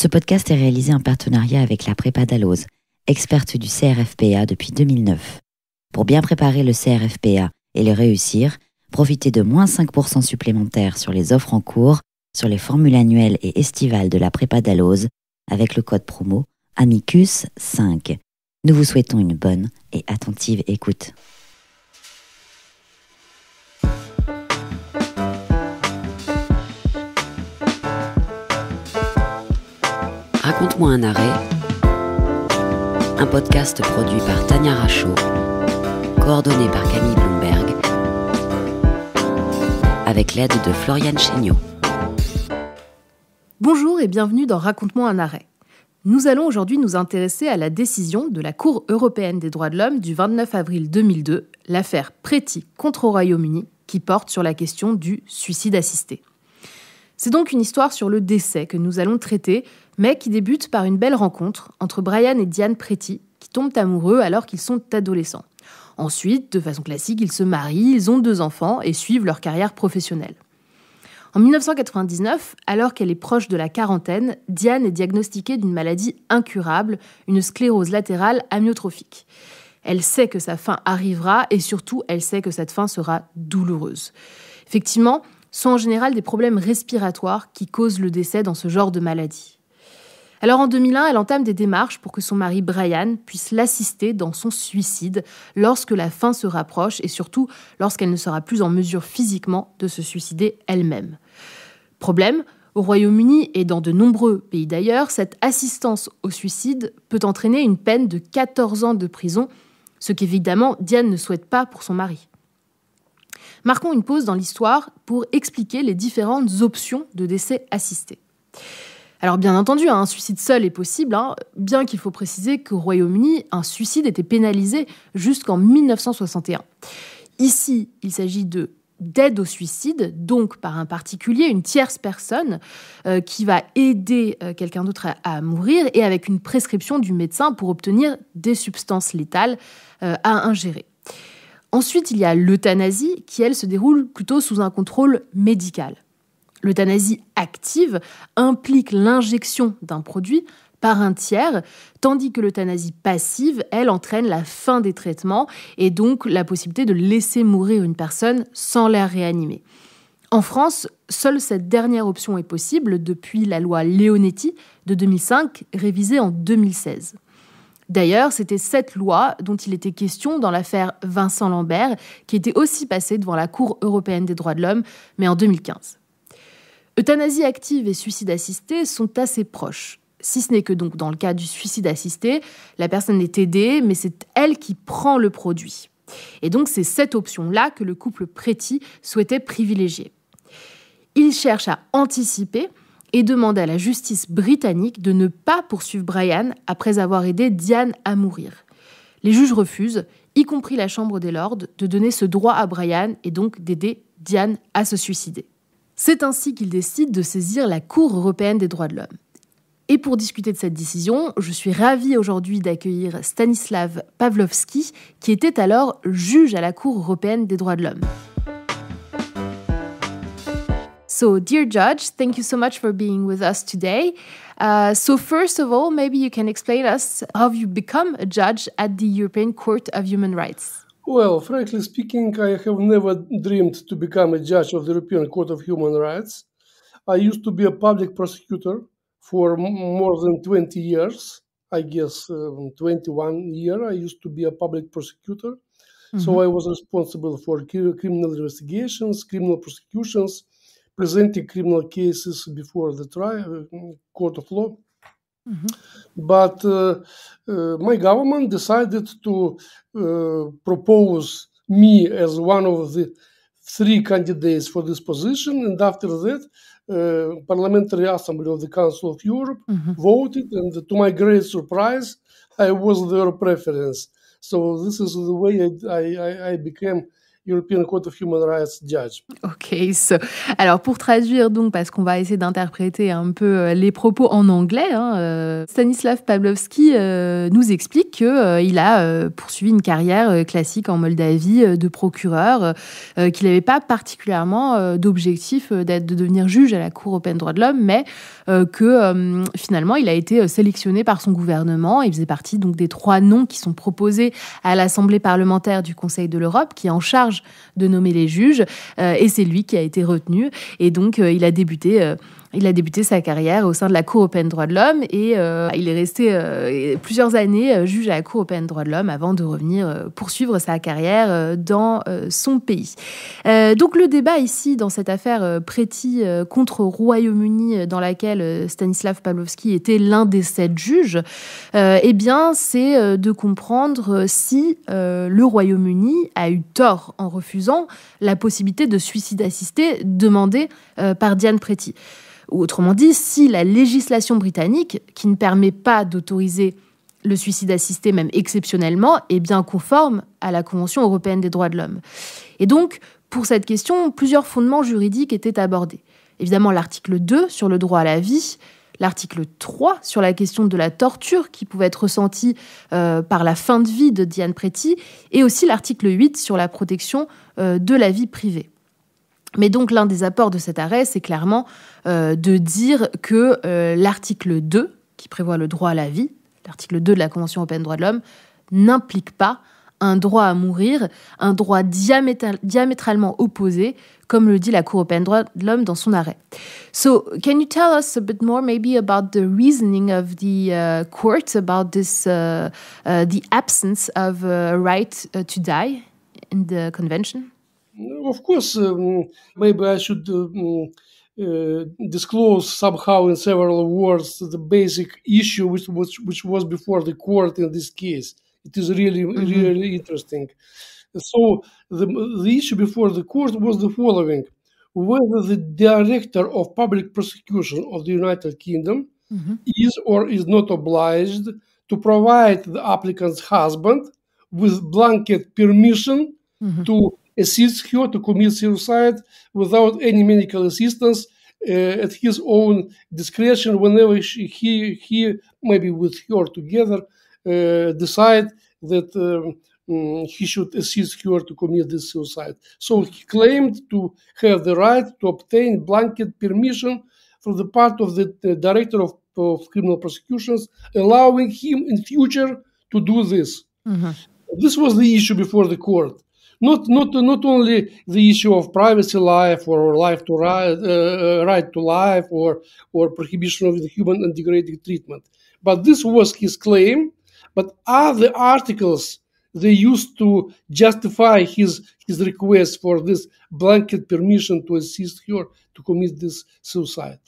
Ce podcast est réalisé en partenariat avec la Prépa Dalloz, experte du CRFPA depuis 2009. Pour bien préparer le CRFPA et le réussir, profitez de moins 5% supplémentaires sur les offres en cours, sur les formules annuelles et estivales de la Prépa Dalloz avec le code promo AMICUS5. Nous vous souhaitons une bonne et attentive écoute. Raconte-moi un arrêt, un podcast produit par Tania Rachaud, coordonné par Camille Bloomberg, avec l'aide de Floriane Chéniaud. Bonjour et bienvenue dans Raconte-moi un arrêt. Nous allons aujourd'hui nous intéresser à la décision de la Cour européenne des droits de l'homme du 29 avril 2002, l'affaire Préti contre au Royaume-Uni, qui porte sur la question du suicide assisté. C'est donc une histoire sur le décès que nous allons traiter mais qui débute par une belle rencontre entre Brian et Diane Pretty, qui tombent amoureux alors qu'ils sont adolescents. Ensuite, de façon classique, ils se marient, ils ont deux enfants et suivent leur carrière professionnelle. En 1999, alors qu'elle est proche de la quarantaine, Diane est diagnostiquée d'une maladie incurable, une sclérose latérale amyotrophique. Elle sait que sa fin arrivera et surtout, elle sait que cette fin sera douloureuse. Effectivement, sont en général des problèmes respiratoires qui causent le décès dans ce genre de maladie. Alors en 2001, elle entame des démarches pour que son mari Brian puisse l'assister dans son suicide lorsque la fin se rapproche et surtout lorsqu'elle ne sera plus en mesure physiquement de se suicider elle-même. Problème, au Royaume-Uni et dans de nombreux pays d'ailleurs, cette assistance au suicide peut entraîner une peine de 14 ans de prison, ce qu'évidemment Diane ne souhaite pas pour son mari. Marquons une pause dans l'histoire pour expliquer les différentes options de décès assistés. Alors bien entendu, hein, un suicide seul est possible, hein, bien qu'il faut préciser qu'au Royaume-Uni, un suicide était pénalisé jusqu'en 1961. Ici, il s'agit de d'aide au suicide, donc par un particulier, une tierce personne euh, qui va aider euh, quelqu'un d'autre à, mourir et avec une prescription du médecin pour obtenir des substances létales euh, à ingérer. Ensuite, il y a l'euthanasie qui, elle, se déroule plutôt sous un contrôle médical. L'euthanasie active implique l'injection d'un produit par un tiers, tandis que l'euthanasie passive, elle, entraîne la fin des traitements et donc la possibilité de laisser mourir une personne sans la réanimer. En France, seule cette dernière option est possible depuis la loi Leonetti de 2005, révisée en 2016. D'ailleurs, c'était cette loi dont il était question dans l'affaire Vincent Lambert, qui était aussi passée devant la Cour européenne des droits de l'homme, mais en 2015. Euthanasie active et suicide assisté sont assez proches. Si ce n'est que donc dans le cas du suicide assisté, la personne est aidée, mais c'est elle qui prend le produit. Et donc c'est cette option-là que le couple Pretty souhaitait privilégier. Il cherche à anticiper et demandent à la justice britannique de ne pas poursuivre Brian après avoir aidé Diane à mourir. Les juges refusent, y compris la Chambre des Lords, de donner ce droit à Brian et donc d'aider Diane à se suicider. C'est ainsi qu'il décide de saisir la Cour européenne des droits de l'homme. Et pour discuter de cette décision, je suis ravie aujourd'hui d'accueillir Stanislav Pavlovski, qui était alors juge à la Cour européenne des droits de l'homme. So, dear judge, thank you so much for being with us today. Uh, so, first of all, maybe you can explain us how you become a judge at the European Court of Human Rights. Well, frankly speaking, I have never dreamed to become a judge of the European Court of Human Rights. I used to be a public prosecutor for more than 20 years. I guess um, 21 year I used to be a public prosecutor. Mm-hmm. So I was responsible for criminal investigations, criminal prosecutions, presenting criminal cases before the trial, uh, court of law. Mm-hmm. But uh, uh, my government decided to uh, propose me as one of the three candidates for this position, and after that, uh, Parliamentary Assembly of the Council of Europe mm-hmm. voted, and to my great surprise, I was their preference. So this is the way I, I, I became European Court of Human Rights Judge. Ok. Alors, pour traduire, donc, parce qu'on va essayer d'interpréter un peu euh, les propos en anglais, hein, euh, Stanislav Pavlovski euh, nous explique qu'il il a poursuivi une carrière classique en Moldavie de procureur, qu'il n'avait pas particulièrement d'objectif d'être, de devenir juge à la Cour européenne des droits de l'homme, mais que finalement, il a été sélectionné par son gouvernement. Il faisait partie donc des trois noms qui sont proposés à l'Assemblée parlementaire du Conseil de l'Europe, qui est en charge de nommer les juges. Euh, et c'est lui qui a été retenu. Et donc, euh, il a débuté euh, il a débuté sa carrière au sein de la Cour européenne des droits de l'homme et euh, il est resté euh, plusieurs années euh, juge à la Cour européenne des droits de l'homme avant de revenir poursuivre sa carrière dans son pays. donc le débat ici dans cette affaire Préti contre Royaume-Uni dans laquelle Stanislav Pavlovski était l'un des sept juges, eh bien c'est de comprendre si le Royaume-Uni a eu tort en refusant la possibilité de suicide assisté demandée par Diane Préti. Ou autrement dit, si la législation britannique, qui ne permet pas d'autoriser le suicide assisté même exceptionnellement, est bien conforme à la Convention européenne des droits de l'homme. Et donc, pour cette question, plusieurs fondements juridiques étaient abordés. Évidemment, l'article 2 sur le droit à la vie, l'article 3 sur la question de la torture qui pouvait être ressentie euh, par la fin de vie de Diane Pretty, et aussi l'article 8 sur la protection euh, de la vie privée. Mais donc l'un des apports de cet arrêt, c'est clairement euh, de dire que euh, l'article 2, qui prévoit le droit à la vie, l'article 2 de la Convention européenne des droits de l'homme, n'implique pas un droit à mourir, un droit diamétralement opposé, comme le dit la Cour européenne des droits de l'homme dans son arrêt. So, can you tell us a bit more maybe about the reasoning of the uh, court about this, uh, uh, the absence of a right to die in the convention? Of course, um, maybe I should uh, disclose somehow in several words the basic issue which was, which was before the court in this case. It is really mm-hmm. really interesting. So the, the issue before the court was the following: whether the director of public prosecution of the United Kingdom mm-hmm. is or is not obliged to provide the applicant's husband with blanket permission mm-hmm. to Assists her to commit suicide without any medical assistance uh, at his own discretion whenever she, he, he, maybe with her together, uh, decide that um, mm, he should assist her to commit this suicide. So he claimed to have the right to obtain blanket permission from the part of the, the director of, of, criminal prosecutions, allowing him in future to do this. Mm-hmm. This was the issue before the court not not not only the issue of privacy life or life to right, uh, uh, right to life or or prohibition of the human and degrading treatment, but this was his claim. But are the articles they used to justify his his request for this blanket permission to assist her to commit this suicide?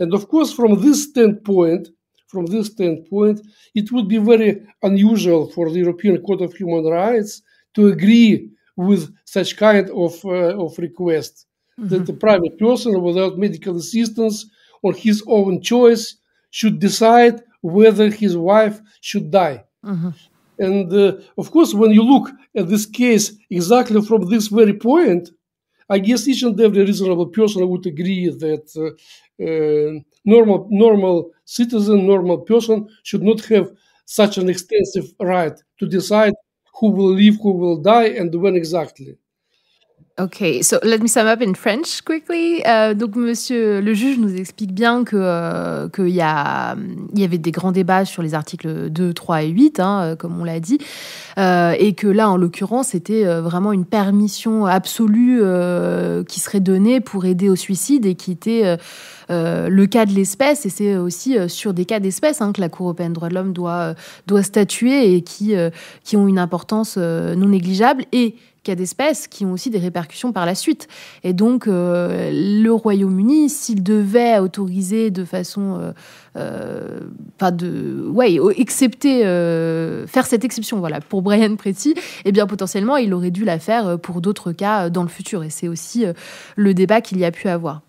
And of course, from this standpoint, from this standpoint, it would be very unusual for the European Court of Human Rights to agree with such kind of, uh, of request mm-hmm. that a private person without medical assistance or his own choice should decide whether his wife should die. Mm-hmm. And uh, of course, when you look at this case exactly from this very point, I guess each and every reasonable person would agree that uh, uh, normal normal citizen, normal person should not have such an extensive right to decide who will live, who will die, and when exactly. Okay, so let me sum up in French quickly. Euh, donc, monsieur le juge nous explique bien que euh, qu'il y, y, avait des grands débats sur les articles 2, 3 et 8, hein, euh, comme on l'a dit, et que là, en l'occurrence, c'était vraiment une permission absolue qui serait donnée pour aider au suicide et qui était euh, le cas de l'espèce, et c'est aussi euh, sur des cas d'espèce hein, que la Cour européenne des droits de l'homme doit, euh, doit statuer et qui, qui ont une importance non négligeable. Et cas d'espèce qui ont aussi des répercussions par la suite. Et donc, le Royaume-Uni, s'il devait autoriser de façon. Euh, pas de. Ouais, excepté. faire cette exception, voilà, pour Brian Pretty, eh bien, potentiellement, il aurait dû la faire pour d'autres cas dans le futur. Et c'est aussi le débat qu'il y a pu avoir.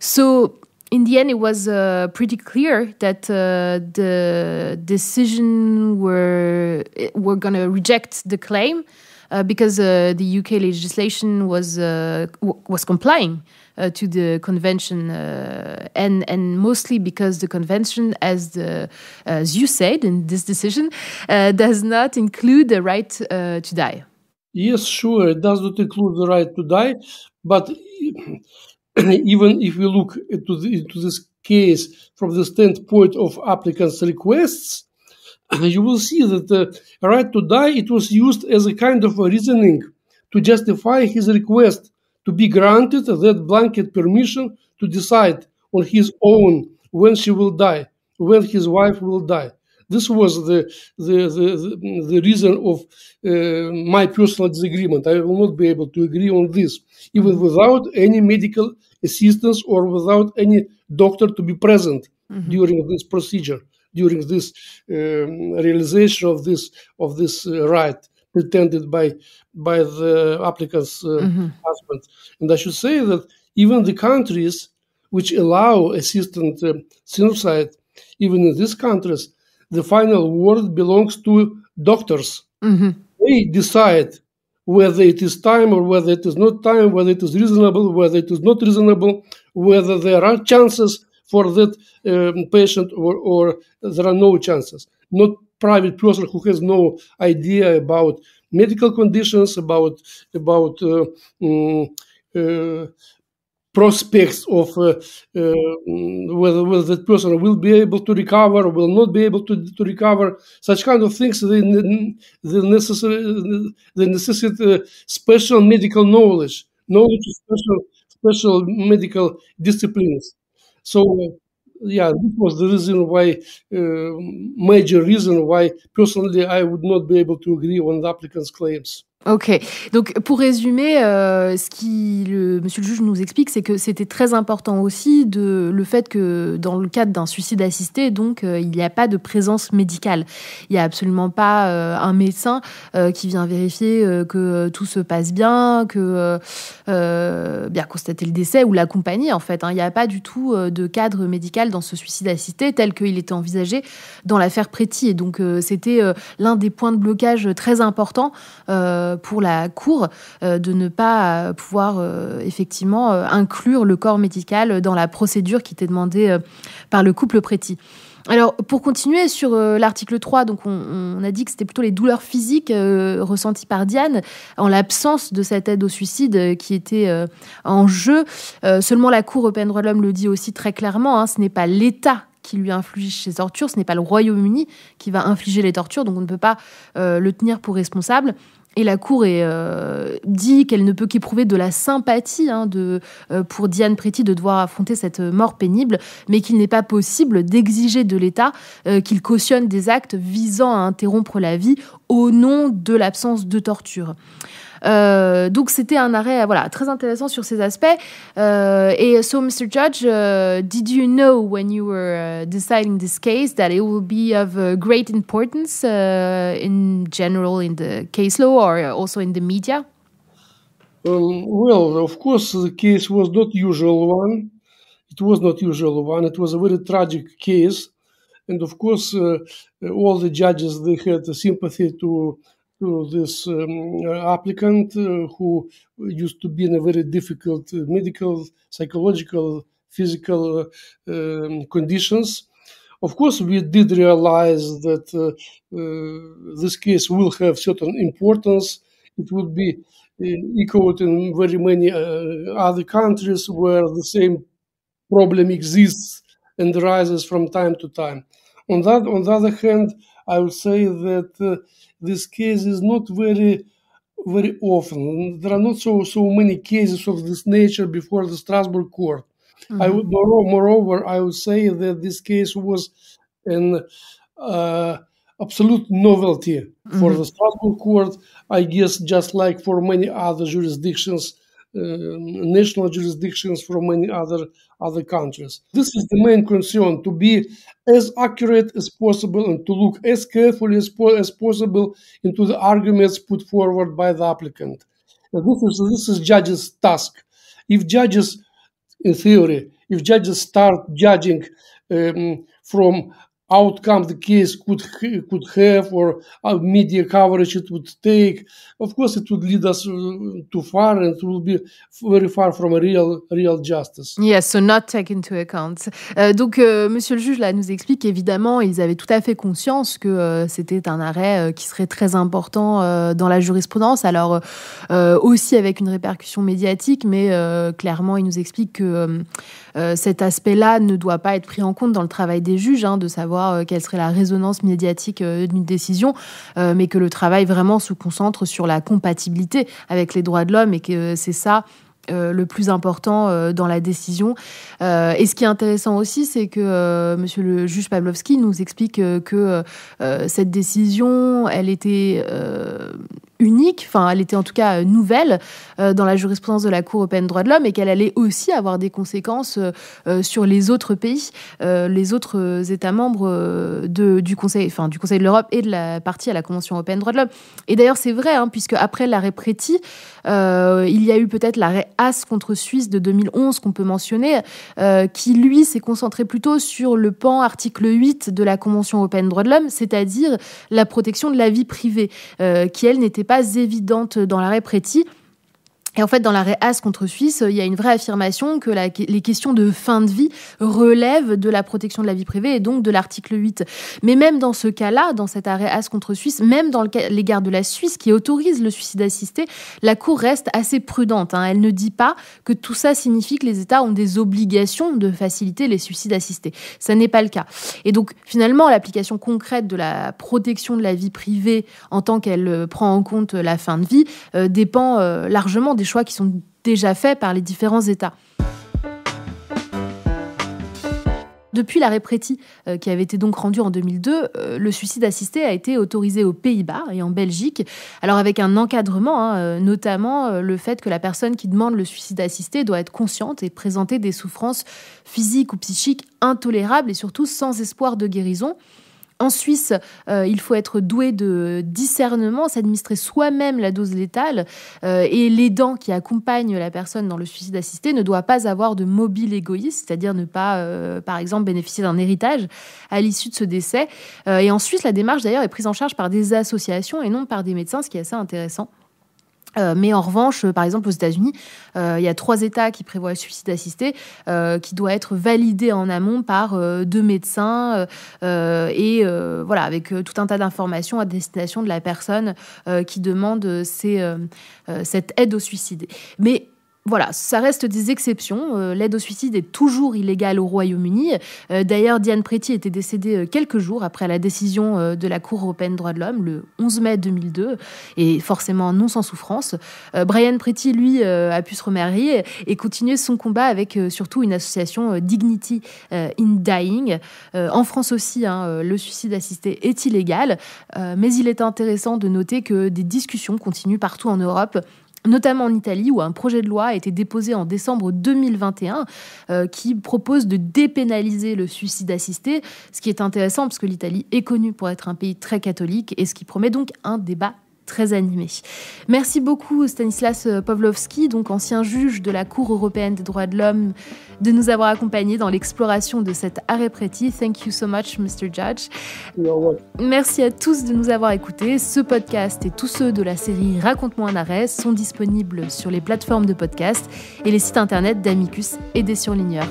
So, in the end, it was uh, pretty clear that uh, the decision were were going to reject the claim uh, because uh, the UK legislation was uh, was complying uh, to the convention, and and mostly because the convention, as the as you said in this decision, does not include the right to die. Yes, sure, it does not include the right to die, but even if we look into, the, into this case from the standpoint of applicants' requests, you will see that the right to die it was used as a kind of a reasoning to justify his request to be granted that blanket permission to decide on his own when she will die, when his wife will die. This was the the the, the reason of uh, my personal disagreement. I will not be able to agree on this, even without any medical assistance or without any doctor to be present mm-hmm. during this procedure, during this um, realization of this of this uh, right pretended by by the applicant's uh, mm-hmm. husband. And I should say that even the countries which allow assistant uh, suicide, even in these countries, the final word belongs to doctors. Mm-hmm. They decide whether it is time or whether it is not time, whether it is reasonable, whether it is not reasonable, whether there are chances for that um, patient or, or, there are no chances. Not private person who has no idea about medical conditions, about about uh, um, uh, prospects of uh, uh, whether, whether that person will be able to recover, will not be able to, to recover. Such kind of things they, they, necessary, they necessitate uh, special medical knowledge, knowledge of special, special medical disciplines. So yeah, this was the reason why, uh, major reason why personally I would not be able to agree on the applicant's claims. Ok, donc pour résumer, euh, ce que le, Monsieur le juge nous explique, c'est que c'était très important aussi de le fait que dans le cadre d'un suicide assisté, donc euh, il n'y a pas de présence médicale, il n'y a absolument pas euh, un médecin qui vient vérifier que tout se passe bien, que bien constater le décès ou l'accompagner en fait. Hein. Il n'y a pas du tout de cadre médical dans ce suicide assisté tel qu'il était envisagé dans l'affaire Préti, et donc c'était l'un des points de blocage très importants. Euh, pour la cour euh, de ne pas euh, pouvoir effectivement inclure le corps médical dans la procédure qui était demandée par le couple Préti. Alors, pour continuer sur l'article 3, donc on, a dit que c'était plutôt les douleurs physiques ressenties par Diane en l'absence de cette aide au suicide qui était en jeu. seulement la Cour européenne des droits de l'homme le dit aussi très clairement, hein, ce n'est pas l'État qui lui inflige ses tortures, ce n'est pas le Royaume-Uni qui va infliger les tortures, donc on ne peut pas le tenir pour responsable. Et la Cour est, euh, dit qu'elle ne peut qu'éprouver de la sympathie hein, de, euh, pour Diane Pretty de devoir affronter cette mort pénible, mais qu'il n'est pas possible d'exiger de l'État euh, qu'il cautionne des actes visant à interrompre la vie au nom de l'absence de torture. Euh, donc c'était un arrêt voilà, très intéressant sur ces aspects. Euh, et so, Mr. Judge, uh, did you know when you were euh, deciding this case that it will be of uh, great importance uh, in general in the case law or also in the media? Um, well, of course, the case was not usual one. It was not usual one. It was a very tragic case, and of course, uh, all the judges they had sympathy to to this um, uh, applicant uh, who used to be in a very difficult uh, medical, psychological, physical um, conditions. Of course, we did realize that this case will have certain importance. It would be echoed in very many other countries where the same problem exists and rises from time to time. On that, on the other hand, I would say that uh, this case is not very very often. There are not so so many cases of this nature before the Strasbourg court. Mm-hmm. I would, moreover, I would say that this case was an uh, absolute novelty mm-hmm. for the Strasbourg court. I guess just like for many other jurisdictions um, national jurisdictions from many other other countries. This is the main concern to be as accurate as possible and to look as carefully as, po- as possible into the arguments put forward by the applicant. And this is this is judges' task. If judges, in theory, if judges start judging um, from outcome the case could could have or uh, media coverage it would take. Of course, it would lead us uh, too far, and it will be very far from a real real justice. Yes, so not take into account. Euh, donc, euh, Monsieur le juge là nous explique évidemment, ils avaient tout à fait conscience que euh, c'était un arrêt qui serait très important dans la jurisprudence. Alors aussi avec une répercussion médiatique, mais clairement, il nous explique que euh, cet aspect-là ne doit pas être pris en compte dans le travail des juges, hein, de savoir euh, quelle serait la résonance médiatique euh, d'une décision, mais que le travail vraiment se concentre sur la compatibilité avec les droits de l'homme et que c'est ça le plus important dans la décision. et ce qui est intéressant aussi, c'est que Monsieur le juge Pavlovski nous explique que cette décision, elle était unique, enfin elle était en tout cas euh, nouvelle euh, dans la jurisprudence de la Cour européenne des droits de l'homme et qu'elle allait aussi avoir des conséquences euh, sur les autres pays, les autres États membres de, du Conseil, enfin du Conseil de l'Europe et de la partie à la Convention européenne des droits de l'homme. Et d'ailleurs c'est vrai, hein, puisque après l'arrêt Preti, il y a eu peut-être l'arrêt As contre Suisse de 2011 qu'on peut mentionner, qui lui s'est concentré plutôt sur le pan article 8 de la Convention européenne des droits de l'homme, c'est-à-dire la protection de la vie privée, qui elle n'était pas évidente dans l'arrêt Préti. Et en fait, dans l'arrêt AS contre Suisse, il y a une vraie affirmation que les questions de fin de vie relèvent de la protection de la vie privée et donc de l'article 8. Mais même dans ce cas-là, dans cet arrêt AS contre Suisse, même dans l'égard de la Suisse qui autorise le suicide assisté, la Cour reste assez prudente. Hein. Elle ne dit pas que tout ça signifie que les États ont des obligations de faciliter les suicides assistés. Ça n'est pas le cas. Et donc, finalement, l'application concrète de la protection de la vie privée en tant qu'elle euh, prend en compte la fin de vie euh, dépend euh, largement des choix qui sont déjà faits par les différents États. Depuis la répréti euh, qui avait été donc rendu en 2002, euh, le suicide assisté a été autorisé aux Pays-Bas et en Belgique, alors avec un encadrement, hein, euh, notamment le fait que la personne qui demande le suicide assisté doit être consciente et présenter des souffrances physiques ou psychiques intolérables et surtout sans espoir de guérison. En Suisse, euh, il faut être doué de discernement, s'administrer soi-même la dose létale euh, et l'aidant qui accompagne la personne dans le suicide assisté ne doit pas avoir de mobile égoïste, c'est-à-dire ne pas, euh, par exemple, bénéficier d'un héritage à l'issue de ce décès. et en Suisse, la démarche d'ailleurs est prise en charge par des associations et non par des médecins, ce qui est assez intéressant. Euh, mais en revanche, par exemple aux États-Unis, euh, il y a trois États qui prévoient le suicide assisté, euh, qui doit être validé en amont par deux médecins et voilà avec tout un tas d'informations à destination de la personne qui demande cette aide au suicide. Mais voilà, ça reste des exceptions. Euh, l'aide au suicide est toujours illégale au Royaume-Uni. Euh, d'ailleurs, Diane Pretty était décédée euh, quelques jours après la décision de la Cour européenne des droits de l'homme, le 11 mai 2002, et forcément non sans souffrance. Brian Pretty, lui, a pu se remarier et continuer son combat avec surtout une association Dignity in Dying. en France aussi, hein, le suicide assisté est illégal, mais il est intéressant de noter que des discussions continuent partout en Europe notamment en Italie, où un projet de loi a été déposé en décembre 2021 euh, qui propose de dépénaliser le suicide assisté, ce qui est intéressant parce que l'Italie est connue pour être un pays très catholique et ce qui promet donc un débat très animé. Merci beaucoup Stanislas Pavlovski, donc ancien juge de la Cour européenne des droits de l'homme, de nous avoir accompagnés dans l'exploration de cet arrêt précis. Thank you so much, Mr. Judge. Merci à tous de nous avoir écoutés. Ce podcast et tous ceux de la série Raconte-moi un arrêt sont disponibles sur les plateformes de podcast et les sites internet d'Amicus et des surligneurs.